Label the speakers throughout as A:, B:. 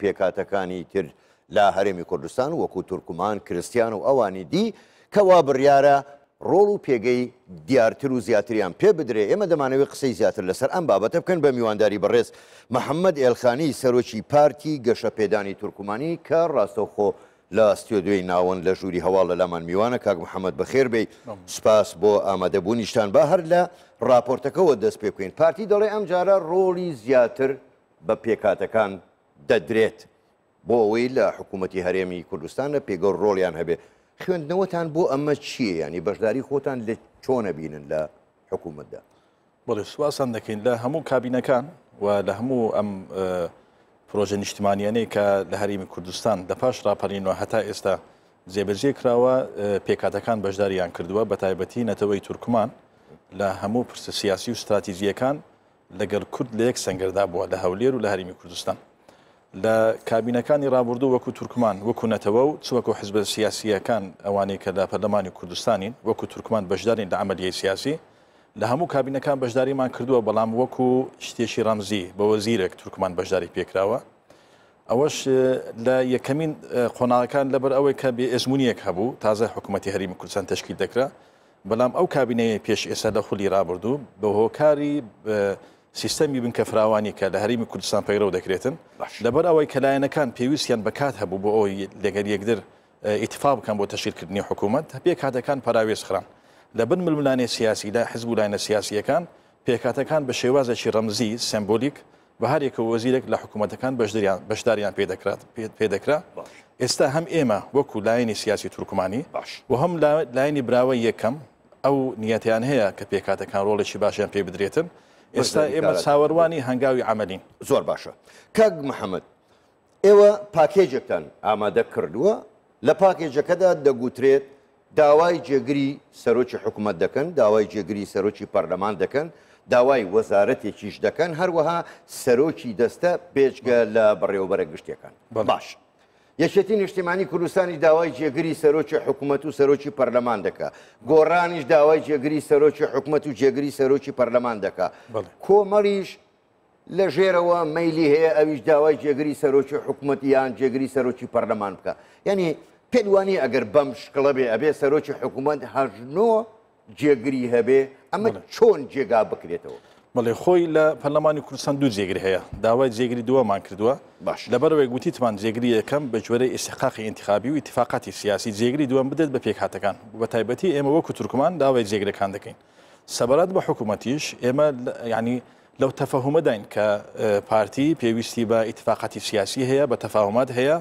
A: پێکاتەکانی تر لا هەرێمی کوردستان وەکو تورکمان کرستیان و ئەوانی دی کەوا بڕیارە ڕۆڵ و پێگەی دیارتر و زیاتریان پێ بدرێ ئێمە دەمانەوێت قسەی زیاتر لەسەر ئەم بابەتە بکەن بە میوانداری بەڕێز محەممەد ئێلخانی سەرۆکی پارتی گەشە پێدانی تورکمانی کە ڕاستەوخۆ لە ستیۆ دوێی ناوەند لە ژووری هەواڵ لە لامان میوانە کاک محەممەد بەخێر بێ سپاس بۆ ئامادەبوونیشتان بە هەر لە راپۆرتەکەەوە دەست پێ بکەین پارتی دەڵێ ئەم جارە ڕۆڵی زیاتر بە پێکاتەکان دەدرێت بۆ ئەوەی لە حکوومەتتی هەرێمی کوردستانە پێگەڵ ڕۆڵیان هەبێ خوێندنەوەتان بۆ ئەمە چییە ینی بەشداری خۆتان لە چۆنە بینن لە حکوومەتدا
B: بڵێ سواسان دەکەین لە هەموو کابینەکان و لە هەموو ئەم پرۆژە نیشتمانیانەی کە لە هەریمی کوردستان دەپاش راپەرینەوە هەتا ئێستا زێبەجێ کراوە پێکاتەکان بەشداریان کردووە بە تایبەتی نەتەوەی تورکمان لە هەموو پرسە سیاسی و استراتیزیەکان لەگەر کورد لە یەک سنگەردا بووە لە هەولێر و لە هەریمی کوردستان لە کابینەکانی رابرردوو وەکو تورکمان وەکوونەتەوە و چوەکو حزب سیاسیەکان ئەوانەی کە لە پەرلەمانی کوردستانین وەکو تورکمان بەشدارین لە ئەعملیی سیاسی لە هەموو کابینەکان بەشداریمان کردووە بەڵام وەکو شتێکی ڕەمزی بە وەزیرێک تورکمان بەشداری پێکراوە ئەوەش لە یەکەمین قۆناڵەکان لەبەر ئەوەی کە بێ ئێزمونیەک هەبوو تازە حکوومەتتی هەرمی کوردستان تشکی دەکرا بەڵام ئەو کابینەیە پێش ئێستا لە خولی رابرردوو بە هۆکاری سیستەمی بنکە فراوانی کە لە هەریمی کوردستان پەیرە و دەکرێتن لەبەر ئەوەی کەلایەنەکان پێویستیان بەکات هەبوو بۆ ئەوی لەگەر یەکدر ئیتفا بکەن بۆ تەشیرکردنی حکوومەت هەپێ کاتەکان پاراوێز خران لە بن ململانێ سیاسیدا حزب و لاینە سیاسیەکان پێکاتەکان بە شێوازەشی ڕەمزی سمبولیک بە هەرێکە وەزیرێک لە حکوومەتەکان بەشداریان پێدەکرا ئێستا هەم ئێمە وەکو لایەنی سیاسی تورکمانی باش و هەم لایەنی براوە یەکەم ئەو نیەتیان هەیە کە پێکاتەکان ڕۆڵێکی باشیان پێ بدرێتن
A: ئێستا ئێمە چاوەڕوانی هەنگاوی ئەمەلین زۆر باشە کەگ محەممەد ئێوە پاکێجەکان ئامادە کردووە لە پاکێجەکەدا دەگوترێت داوای جێگری سەرۆکی حکوومەت دەکەن داوای جێگری سەرۆکی پەرلەمان دەکەن داوای وەزارەتێکیش دەکەن هەروەها سەرۆکی دەستە پێچگە لە بەڕێوبەرە گشتەکان باش. یەکێتی نیشتیمانی کوردستانی داوای جێگری سەرۆکی حکوومەت و سەرۆکی پەرلەمان دەکە گۆڕانیش داوای جێگری سەرۆکی حکوومەت و جێگری سەرۆکی پەرلەمان دەکە کۆمەریش لە ژێرەوە مەلی هەیە ئەویش داوای جێگری سەرۆکی حکوومەتیان جێگری سەرۆکی پەرلەمان بکە یعنی پێدوانی ئەگەر بەم شکڵە بێ ئەبێ سەرۆکی حکوومەت هەژنۆ جێگری هەبێ ئەمە چۆن جێگا بکرێتەوە.
B: بەڵێ خۆی لە پەرلەمانی کوردستان دوو جێگری هەیە داوای جێگری دووەمان کردووە باش لەبەرەوەی گوتیتمان جێگری یەکەم بە جوێرە ئیسحقاقی انتخابی و اتفاقاتی سیاسی جێگری دووەم بدەێت بە پێکهاتەکان بە تایبەتی ئێمە وەکو تورکمان داوای جێگرەکان دەکەین سەبارەت بە حکوومەتیش ئێمە ینی لەو تەفەهمەداین کە پارتی پێویستی بە ئیتفاقاتی سیاسی هەیە بە تەفاهمات هەیە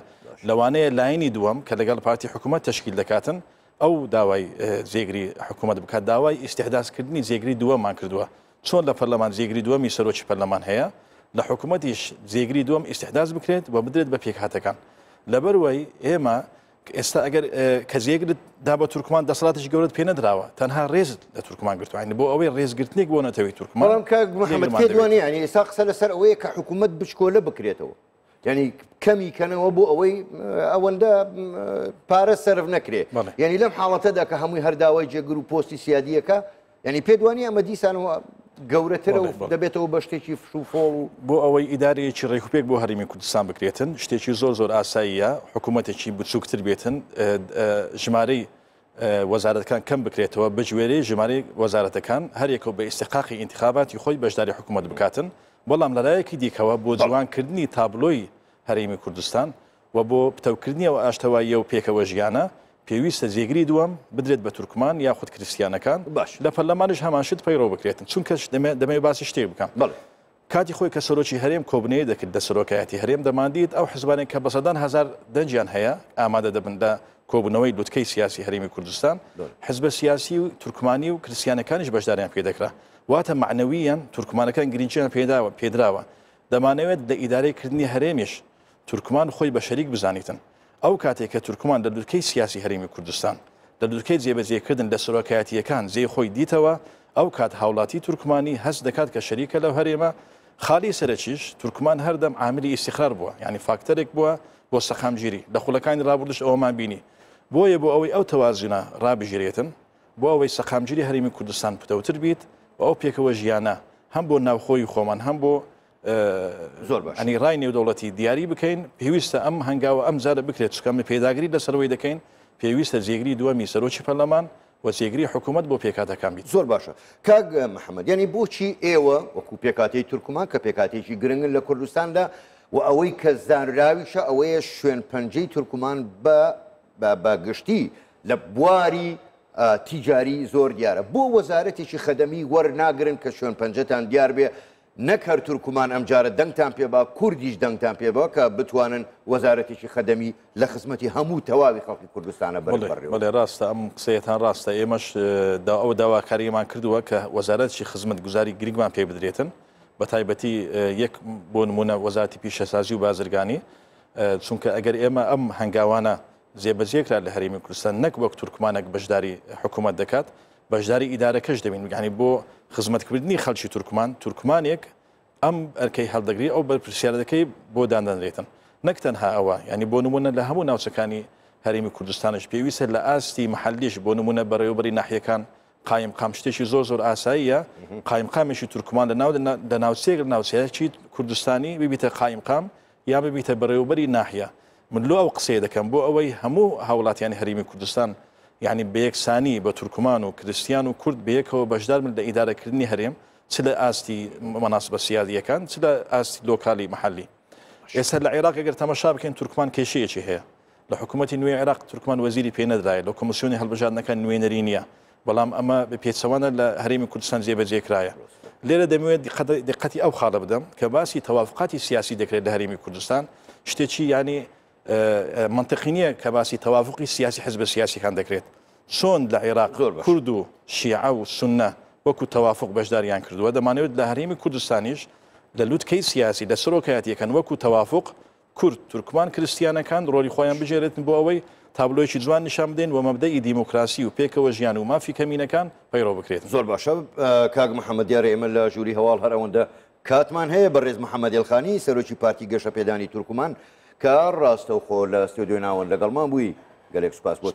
B: لەوانەیە لاینی دووەم کە لەگەڵ پارتی حکوومەت تشکیل دەکاتن ئەو داوای جێگری حکوومەت بکات داوای ئیسیحداسکردنی جێگری دووەمان کردووە چۆن لە پەرلەمان زیگری دووەمی سەرۆکی پەرلەمان هەیە لە حکوومەتیش زیگری دوم ئیسحداز بکرێت و بدرێت بە پێکهاتەکان لەبەروەی ئێمە ئێستا ئەگەر کە زیێگرت دا بە تورکمان دەسڵاتش گەورت پێ نەدراوە تەنها ڕێز لە تورکمان گرتوانی بۆ ئەوەی ڕێزگرتنێک بۆ نەتەوەی تورکمانڵام
A: دوانی ینی ئێستا قسە لەسەر ئەوەیە کە حکوومەت بچکۆلە بکرێتەوە ینی کەمی کەنەوە بۆ ئەوەی ئەوەندە پارە سرف نەکرێت ینی لەم حاڵەتەدا کە هەمووی هەرداوای جێگر و پۆستی سیادیەکە ینی پێ دوانی ئەمە دیسانەوە گەورەترە دەبێتەوە بە شتێکی فشوفۆڵ و
B: بۆ ئەوەی ئیدارەیەکی ڕێکوپێک بۆ هەرمی کوردستان بکرێتن شتێکی زۆر زۆر ئاساییە حکوومەتێکی بچووکتر بێتن ژمارەی وەزارەتەکان کەم بکرێتەوە بەجوێرەی ژمارە وەزارەتەکان هەرێکەوە بە ئیسیقاقی انتخاباتی خۆی بەشداری حکوومەت بکاتن بەڵام لەلایەکی دیکەوە بۆ جوانکردنی تابلۆی هەرێمی کوردستان و بۆ پتەوکردنیەوە ئاشتەواییە و پێکەوە ژیانە پێویستە جێگری دووەم بدرێت بە تورکمان یا خودت کریسیانەکان باش لە پەرلەمانش هەمانشت پەیڕۆ بکرێتن چونکەش دەمێ باسی شتێ بکەم بڵێ کاتی خۆی کە سەرۆکی هەرێم کۆبنێ دەکرد دە سەرۆکایەتی هەرێم دەماندید ئەو حزبانێک کە بەسەدان هزار دەنجیان هەیە ئامادە دەبندە کۆبنەوەی لوتکەی سیاسی هەرمی کوردستان حزب سیاسی و تورکمانی و کریسیانەکانیش بەشداریان پێدەکرا واتە معنەوییان تورکمانەکان گرنجیان پێداوە پێدراوە دەمانەوێت لە ئیدارەیکردنی هەرێمیش تورکمان خۆی بە شەریک بزانیتن ئەو کاتێک کە تورکمان لە دوورکەی سیاسی هەرمی کوردستان لە دوورکەی جێبەجێکردن لە سەرۆکایەتیەکان زێ خۆی دیتەوە ئەو کات هاوڵاتی تورکمانی هەست دەکات کە شەریکە لەو هەرێمە خالی سەرچیش تورکمان هەردەم عاملی ئیسیخرار بووە ینی فاکتەرێک بووە بۆ سەخامگیری لە خولەکانی ڕابردش ئەومان بینی بۆیە بۆ ئەوەی ئەو تەوازینە ڕابژێرێتن بۆ ئەوەی سەخامگیری هەرمی کوردستان پتەوتر بیت و ئەو پێکەوە ژیانە هەم بۆ ناوخۆی خۆمان هەم بۆ زۆر باش ئەنی ڕای نێودەوڵەتی دیاری بکەین پێویستە ئەم هەنگاوە ئەم زارە بکرێت چکەمە پێداگری لەسەرەوەی دەکەین پێویستە جێگری دووەمی سەرۆکی
A: پەرلەمان وەسیێگری حکوومەت بۆ پێکاتەکانبی زۆر باشە کاگ محەممەد ینی بۆچی ئێوە وەکو پێکاتی تورکمان کە پێکاتێکی گرنگن لە کوردستاندا و ئەوەی کە زانراویشە ئەوەیە شوێن پەنجەی تورکمان بە گشتی لە بواری تیجاری زۆر دیارە بۆ وەزارەتێکی خەدەمی وەرناگرن کە شوێن پەنجەتان دیار بێ نەک هەر تورکمان ئەمجارە دەنگتان پێبا کوردیش دەنگتان پێبەوە کە بتوانن وەزارەتێکی خەدەمی لە خزمەتی هەموو تەواوی خەڵکی کوردستانە بەڵێ
B: ڕاستە ئەم قسەیەتان ڕاستە ئێمەش دا ئەو داواکاریمان کردووە کە وەزارەتشی خزمەت گوزاری گریگمان پێ بدرێتن بە تایبەتی یەک بۆ نمونە وەزاتی پیشەسازی و بازرگانی چونکە ئەگەر ئێمە ئەم هەنگاوانە زێبەزیەکرا لە هەرمی کوردستان نەک وەک تورکمانێک بەشداری حکوومەت دەکات بەشداری ئیدارەکەش دەبین گانی بۆ خزمەتکردنی خەلکی تورکمان تورکمانێک ئەم ئەرکەی هەڵدەگری ئەو بەرپسیارەکەی بۆ دادەنرێتن نەک تەنها ئەوە ینی بۆ نمونە لە هەموو ناوچەکانی هەرمی کوردستانش پێویستە لە ئاستی محلیش بۆ نمونە بەڕێوبەری ناحیەکان قایم قام شتێکی زۆر زۆر ئاساییە قایم قامێکی تورکمان لە ناو لە ناوچێک لە ناوچەیەکی کوردستانی ببیتە قایم قام یا ببیتە بەڕێوبەری ناحیە من لۆ ئەو قسەیە دەکەم بۆ ئەوەی هەموو هاوڵاتیانی هەریمی کوردستان یعنی بە یەکسانی بە تورکمان و کریسیان و کورد بەیەکەوە بەشدار من لە ئیدارەکردنی هەرێم چ لە ئاستی مەناسبە سیادیەکان چ لە ئاستی لۆکالی محلی ئێستا لە عێراق ئەگەر تەمەشا بکەین تورکمان کێشەیەکی هەیە لە حکوومەتتی نوێ عێراق تورکمان وەزیری پێ نەدرایە لە کۆمسیۆنی هەڵبژاردنەکان نوێنەری نییە بەڵام ئەمە بە پێچەوانە لە هەرمی کوردستان جێبەجێکرایە لێرە دەمەوێت دقەتی ئەو خاڵە بدەم کە باسی تەوافقاتی سیاسی دەکرێت لە هەرمی کوردستان شتێکی ینی منتەقینیە کە باسی تەواافقی سیاسی حز بە سیاسیکان دەکرێت چۆن لە عێراق کورد و شیع و سنە وەکو تەوافق بەشداریان کردووە دەمانەوێت لە هەرمی کوردستانیش لە لووتکەی سیاسی لە سرۆکایەتەکەن وەکو تەوافق کورد تورکمان کرستیانەکان ڕۆلی خۆیان بژێرێتن بۆ ئەوەی تابلۆکی جوان نیشان بدەین و مەبدەی دیموکراسی
A: و پێکەوە ژیان و مافی کەمینەکان پەیڕۆ بکرێت زۆر باشە کاگ محەممەد دیارە ئێمە لە ژووری هەواڵ هەر ئەوەندە کاتمان هەیە بە ڕێز محەممەد یلخانی سەرۆکی پارتی گەشە پێدانی تورکمان کار ڕاستە و خۆ لە ستۆدیۆ ناوەن لەگەڵمان بووی گەلێک سوپاس بۆ